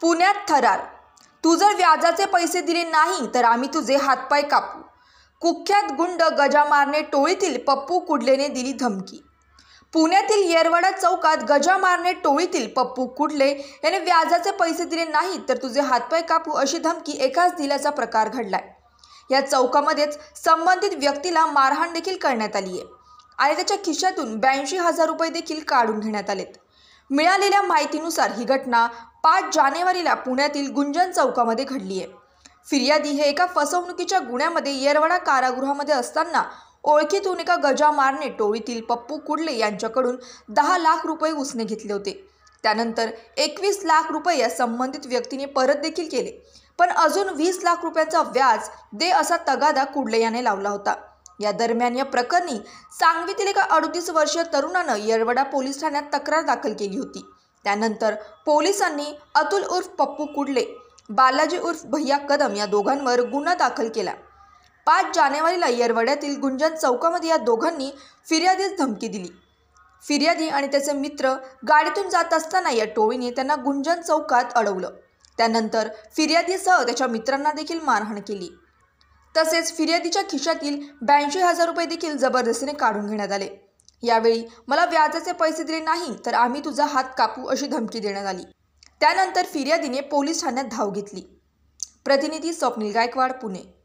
पुण्यात थरार तू जर व्याजाचे पैसे दिले नाही तर आम्ही तुझे हातपाय कापू कुख्यात गुंड गजामारने टोळीतील पप्पू कुडलेने दिली धमकी पुण्यातील येरवाडा चौकात गजामारने टोळीतील पप्पू कुडले याने व्याजाचे पैसे दिले नाही तर तुझे हातपाय कापू अशी धमकी एकाच दिल्याचा प्रकार घडलाय या चौकामध्येच संबंधित व्यक्तीला मारहाण देखील करण्यात आली आहे आणि त्याच्या खिशातून ब्याऐंशी हजार रुपये देखील काढून घेण्यात आलेत मिळालेल्या माहितीनुसार ही घटना पाच जानेवारीला पुण्यातील गुंजन चौकामध्ये घडली आहे फिर्यादी हे एका फसवणुकीच्या गुन्ह्यामध्ये येरवडा कारागृहामध्ये असताना ओळखीतून एका गजा मारणे टोळीतील पप्पू कुडले यांच्याकडून दहा लाख रुपये उसने घेतले होते त्यानंतर एकवीस लाख रुपये या संबंधित व्यक्तीने परत देखील केले पण अजून वीस लाख रुपयांचा व्याज दे असा तगादा कुडले याने लावला होता या दरम्यान या प्रकरणी सांगवीतील एका अडतीस वर्षीय तरुणानं येरवडा पोलीस ठाण्यात तक्रार दाखल केली होती त्यानंतर पोलिसांनी अतुल उर्फ पप्पू कुडले बालाजी उर्फ भैया कदम या दोघांवर गुन्हा दाखल केला पाच जानेवारीला येरवड्यातील गुंजन चौकामध्ये या दोघांनी फिर्यादीस धमकी दिली फिर्यादी आणि त्याचे मित्र गाडीतून जात असताना या टोळीने त्यांना गुंजन चौकात अडवलं त्यानंतर फिर्यादीसह त्याच्या मित्रांना देखील मारहाण केली तसेच फिर्यादीच्या खिशातील ब्याऐंशी हजार रुपये देखील जबरदस्तीने काढून घेण्यात आले यावेळी मला व्याजाचे पैसे दिले नाही तर आम्ही तुझा हात कापू अशी धमकी देण्यात आली त्यानंतर फिर्यादीने पोलीस ठाण्यात धाव घेतली प्रतिनिधी स्वप्नील गायकवाड पुणे